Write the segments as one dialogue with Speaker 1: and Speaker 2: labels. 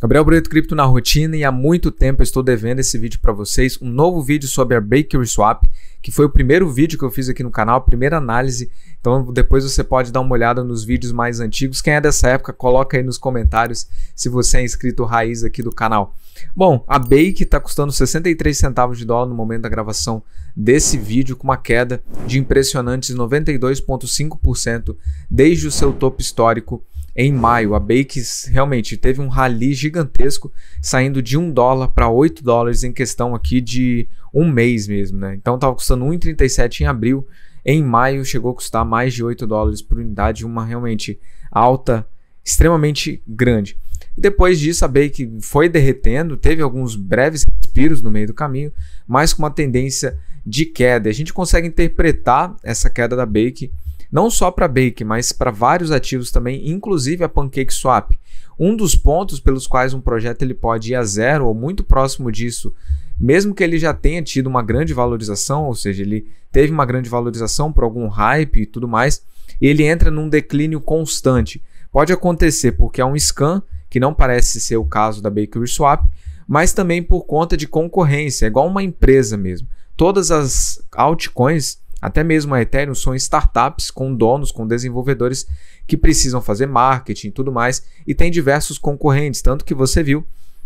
Speaker 1: Gabriel Brito Cripto na rotina e há muito tempo estou devendo esse vídeo para vocês, um novo vídeo sobre a Bakery Swap, que foi o primeiro vídeo que eu fiz aqui no canal, a primeira análise. Então depois você pode dar uma olhada nos vídeos mais antigos. Quem é dessa época, coloca aí nos comentários se você é inscrito raiz aqui do canal. Bom, a Bake está custando 63 centavos de dólar no momento da gravação desse vídeo, com uma queda de impressionantes 92,5% desde o seu topo histórico em maio, a Bakes realmente teve um rally gigantesco, saindo de 1 dólar para 8 dólares em questão aqui de um mês mesmo, né? Então estava custando 1,37 em abril, em maio chegou a custar mais de 8 dólares por unidade, uma realmente alta, extremamente grande. E depois disso, a Bake foi derretendo, teve alguns breves respiros no meio do caminho, mas com uma tendência de queda. A gente consegue interpretar essa queda da Bake não só para Bake, mas para vários ativos também, inclusive a PancakeSwap. Um dos pontos pelos quais um projeto ele pode ir a zero ou muito próximo disso, mesmo que ele já tenha tido uma grande valorização, ou seja, ele teve uma grande valorização por algum hype e tudo mais, ele entra num declínio constante. Pode acontecer porque é um scan, que não parece ser o caso da Bakery Swap, mas também por conta de concorrência, é igual uma empresa mesmo. Todas as altcoins até mesmo a Ethereum são startups com donos, com desenvolvedores que precisam fazer marketing e tudo mais, e tem diversos concorrentes, tanto que você viu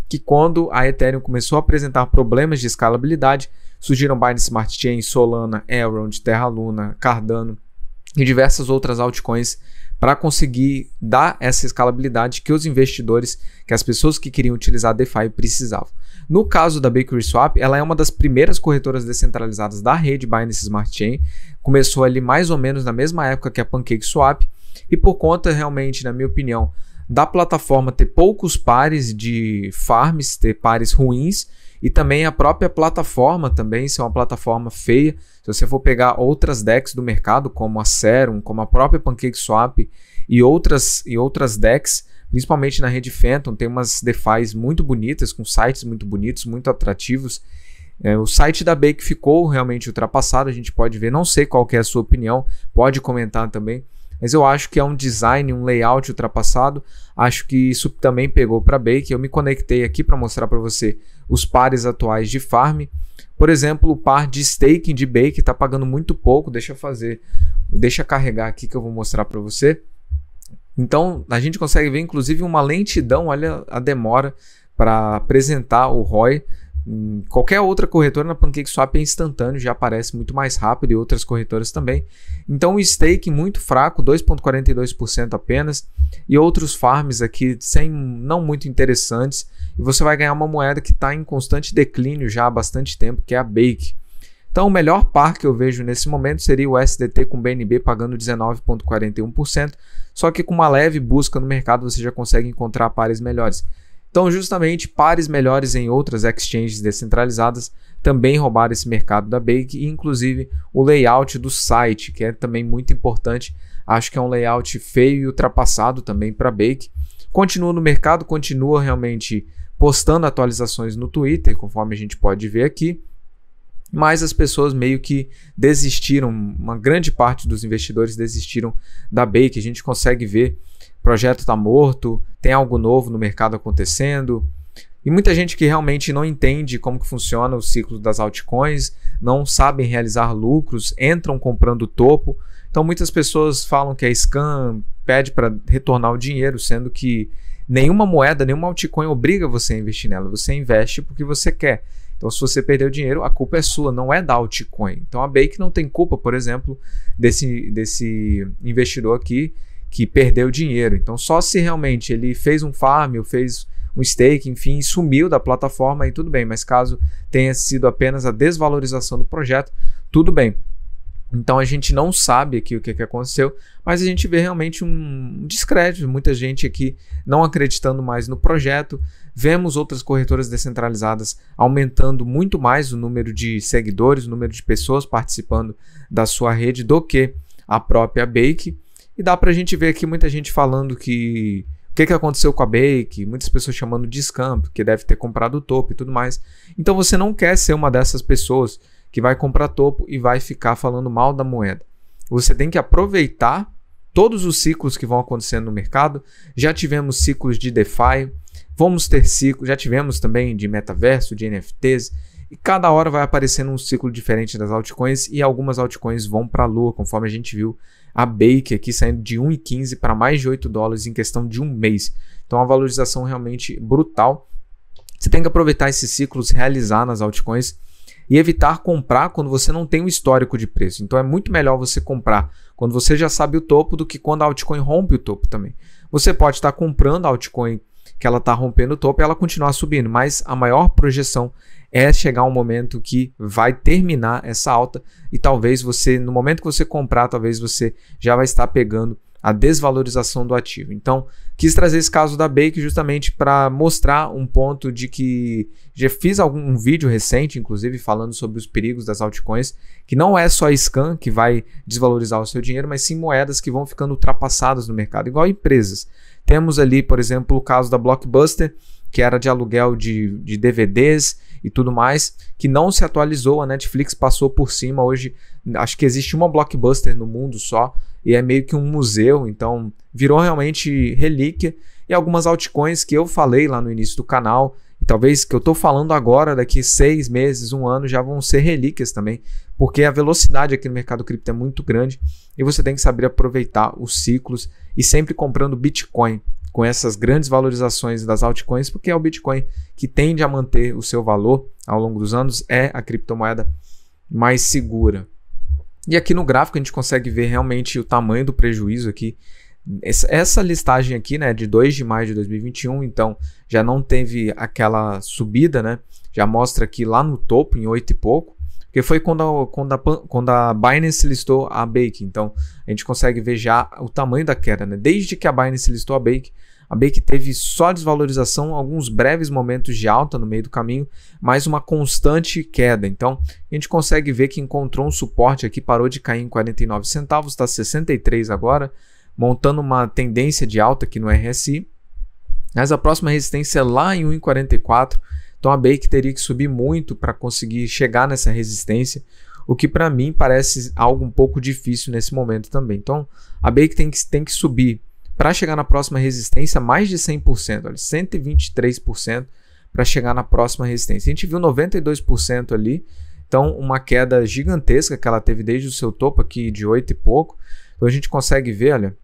Speaker 1: que quando a Ethereum começou a apresentar problemas de escalabilidade, surgiram Binance Smart Chain, Solana, Elrond, Terra Luna, Cardano e diversas outras altcoins para conseguir dar essa escalabilidade que os investidores, que as pessoas que queriam utilizar DeFi precisavam. No caso da Bakery Swap, ela é uma das primeiras corretoras descentralizadas da rede Binance Smart Chain. Começou ali mais ou menos na mesma época que a Pancake Swap e por conta realmente, na minha opinião, da plataforma ter poucos pares de farms, ter pares ruins, e também a própria plataforma também ser uma plataforma feia. Se você for pegar outras DEX do mercado, como a Serum, como a própria PancakeSwap e outras, e outras DEX, principalmente na rede Phantom, tem umas DeFis muito bonitas, com sites muito bonitos, muito atrativos. É, o site da Bake ficou realmente ultrapassado, a gente pode ver, não sei qual é a sua opinião, pode comentar também, mas eu acho que é um design, um layout ultrapassado, acho que isso também pegou para Bake, eu me conectei aqui para mostrar para você os pares atuais de farm, por exemplo, o par de staking de Bake está pagando muito pouco, deixa eu fazer, deixa eu carregar aqui que eu vou mostrar para você, então, a gente consegue ver, inclusive, uma lentidão, olha a demora para apresentar o ROI. Hum, qualquer outra corretora na PancakeSwap é instantâneo, já aparece muito mais rápido e outras corretoras também. Então, o stake muito fraco, 2,42% apenas, e outros farms aqui sem, não muito interessantes. E você vai ganhar uma moeda que está em constante declínio já há bastante tempo, que é a Bake. Então, o melhor par que eu vejo nesse momento seria o SDT com BNB pagando 19,41%, só que com uma leve busca no mercado você já consegue encontrar pares melhores. Então, justamente pares melhores em outras exchanges descentralizadas também roubaram esse mercado da Bake e, inclusive, o layout do site, que é também muito importante. Acho que é um layout feio e ultrapassado também para Bake. Continua no mercado, continua realmente postando atualizações no Twitter, conforme a gente pode ver aqui mas as pessoas meio que desistiram, uma grande parte dos investidores desistiram da Bake. A gente consegue ver, o projeto está morto, tem algo novo no mercado acontecendo. E muita gente que realmente não entende como que funciona o ciclo das altcoins, não sabem realizar lucros, entram comprando topo. Então muitas pessoas falam que é scam, pede para retornar o dinheiro, sendo que nenhuma moeda, nenhuma altcoin obriga você a investir nela. Você investe porque você quer. Então, se você perdeu dinheiro, a culpa é sua, não é da altcoin. Então, a Bake não tem culpa, por exemplo, desse, desse investidor aqui que perdeu dinheiro. Então, só se realmente ele fez um farm ou fez um stake, enfim, sumiu da plataforma e tudo bem, mas caso tenha sido apenas a desvalorização do projeto, tudo bem. Então a gente não sabe aqui o que, que aconteceu, mas a gente vê realmente um descrédito, muita gente aqui não acreditando mais no projeto. Vemos outras corretoras descentralizadas aumentando muito mais o número de seguidores, o número de pessoas participando da sua rede do que a própria Bake. E dá para a gente ver aqui muita gente falando que o que, que aconteceu com a Bake, muitas pessoas chamando de scam, que deve ter comprado o topo e tudo mais. Então você não quer ser uma dessas pessoas que vai comprar topo e vai ficar falando mal da moeda. Você tem que aproveitar todos os ciclos que vão acontecendo no mercado. Já tivemos ciclos de DeFi, vamos ter ciclos, já tivemos também de metaverso, de NFTs, e cada hora vai aparecendo um ciclo diferente das altcoins e algumas altcoins vão para a lua, conforme a gente viu a Bake aqui saindo de 1,15 para mais de 8 dólares em questão de um mês. Então a valorização realmente brutal. Você tem que aproveitar esses ciclos, realizar nas altcoins e evitar comprar quando você não tem um histórico de preço. Então é muito melhor você comprar quando você já sabe o topo do que quando a altcoin rompe o topo também. Você pode estar comprando a altcoin que ela está rompendo o topo e ela continuar subindo, mas a maior projeção é chegar um momento que vai terminar essa alta e talvez você, no momento que você comprar, talvez você já vai estar pegando a desvalorização do ativo. Então, quis trazer esse caso da Bake justamente para mostrar um ponto de que já fiz algum um vídeo recente, inclusive, falando sobre os perigos das altcoins, que não é só scan que vai desvalorizar o seu dinheiro, mas sim moedas que vão ficando ultrapassadas no mercado, igual empresas. Temos ali, por exemplo, o caso da Blockbuster, que era de aluguel de, de DVDs e tudo mais, que não se atualizou, a Netflix passou por cima hoje, acho que existe uma blockbuster no mundo só, e é meio que um museu, então virou realmente relíquia, e algumas altcoins que eu falei lá no início do canal, e talvez que eu estou falando agora, daqui seis meses, um ano, já vão ser relíquias também, porque a velocidade aqui no mercado cripto é muito grande e você tem que saber aproveitar os ciclos e sempre comprando Bitcoin com essas grandes valorizações das altcoins, porque é o Bitcoin que tende a manter o seu valor ao longo dos anos, é a criptomoeda mais segura. E aqui no gráfico a gente consegue ver realmente o tamanho do prejuízo aqui. Essa listagem aqui, né, de 2 de maio de 2021, então já não teve aquela subida, né? Já mostra aqui lá no topo, em 8 e pouco, porque foi quando a, quando a, quando a Binance listou a Bake. Então, a gente consegue ver já o tamanho da queda. Né? Desde que a Binance listou a Bake, a Bake teve só desvalorização, alguns breves momentos de alta no meio do caminho, mas uma constante queda. Então, a gente consegue ver que encontrou um suporte aqui, parou de cair em 49 centavos, está 63 agora, montando uma tendência de alta aqui no RSI. Mas a próxima resistência é lá em 1,44 então a Bake teria que subir muito para conseguir chegar nessa resistência, o que para mim parece algo um pouco difícil nesse momento também. Então a Bake tem que, tem que subir para chegar na próxima resistência mais de 100%, olha, 123% para chegar na próxima resistência. A gente viu 92% ali, então uma queda gigantesca que ela teve desde o seu topo aqui de 8 e pouco. Então a gente consegue ver, olha,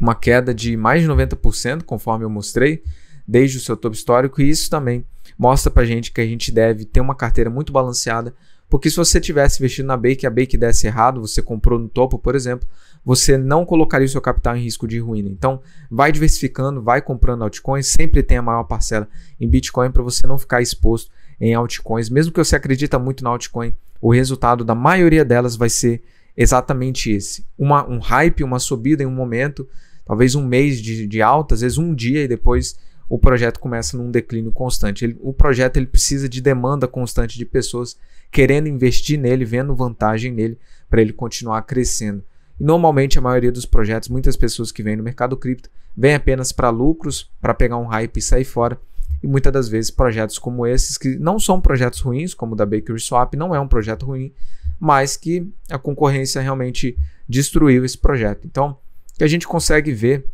Speaker 1: uma queda de mais de 90%, conforme eu mostrei, desde o seu topo histórico, e isso também mostra pra gente que a gente deve ter uma carteira muito balanceada, porque se você tivesse investido na Bake e a Bake desse errado, você comprou no topo, por exemplo, você não colocaria o seu capital em risco de ruína. Então, vai diversificando, vai comprando altcoins, sempre tem a maior parcela em Bitcoin para você não ficar exposto em altcoins. Mesmo que você acredita muito na altcoin, o resultado da maioria delas vai ser exatamente esse. Uma, um hype, uma subida em um momento, talvez um mês de, de alta, às vezes um dia e depois o projeto começa num declínio constante. Ele, o projeto ele precisa de demanda constante de pessoas querendo investir nele, vendo vantagem nele, para ele continuar crescendo. E normalmente a maioria dos projetos, muitas pessoas que vêm no mercado cripto, vêm apenas para lucros, para pegar um hype e sair fora. E muitas das vezes projetos como esses, que não são projetos ruins, como o da Bakery Swap, não é um projeto ruim, mas que a concorrência realmente destruiu esse projeto. Então, o que a gente consegue ver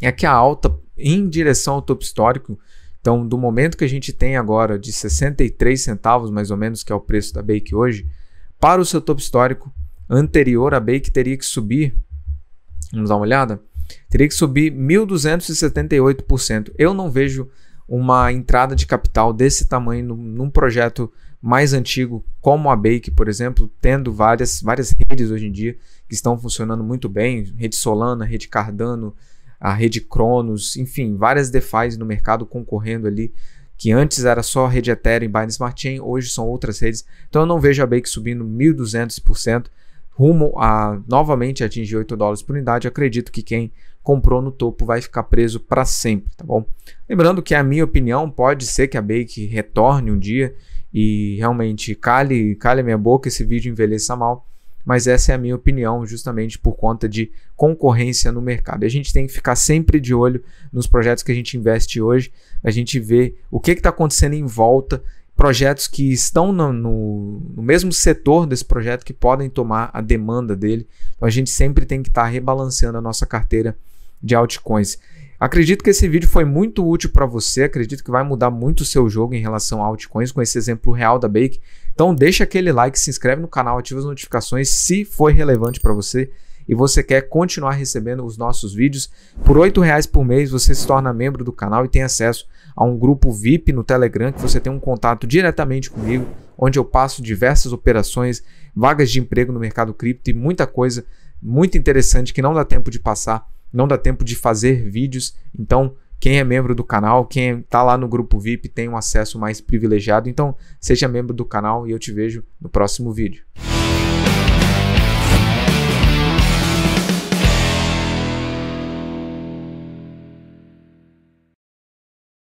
Speaker 1: é que a alta em direção ao topo histórico. Então, do momento que a gente tem agora de 63 centavos, mais ou menos, que é o preço da Bake hoje, para o seu topo histórico anterior, a Bake teria que subir. Vamos dar uma olhada? Teria que subir 1.278%. Eu não vejo uma entrada de capital desse tamanho num, num projeto mais antigo, como a Bake, por exemplo, tendo várias, várias redes hoje em dia que estão funcionando muito bem, rede Solana, rede Cardano, a rede Cronos, enfim, várias DeFi no mercado concorrendo ali, que antes era só rede Ethereum e Binance Smart Chain, hoje são outras redes. Então eu não vejo a Bake subindo 1.200%, rumo a novamente atingir 8 dólares por unidade. acredito que quem comprou no topo vai ficar preso para sempre, tá bom? Lembrando que a minha opinião pode ser que a Bake retorne um dia e realmente cale, cale minha boca, esse vídeo envelheça mal mas essa é a minha opinião, justamente por conta de concorrência no mercado. a gente tem que ficar sempre de olho nos projetos que a gente investe hoje, a gente vê o que está acontecendo em volta, projetos que estão no, no, no, mesmo setor desse projeto que podem tomar a demanda dele. Então a gente sempre tem que estar tá rebalanceando a nossa carteira de altcoins. Acredito que esse vídeo foi muito útil para você, acredito que vai mudar muito o seu jogo em relação a altcoins com esse exemplo real da Bake. Então deixa aquele like, se inscreve no canal, ativa as notificações se foi relevante para você e você quer continuar recebendo os nossos vídeos. Por R$ por mês você se torna membro do canal e tem acesso a um grupo VIP no Telegram que você tem um contato diretamente comigo, onde eu passo diversas operações, vagas de emprego no mercado cripto e muita coisa muito interessante que não dá tempo de passar não dá tempo de fazer vídeos. Então, quem é membro do canal, quem está lá no grupo VIP tem um acesso mais privilegiado. Então, seja membro do canal e eu te vejo no próximo vídeo.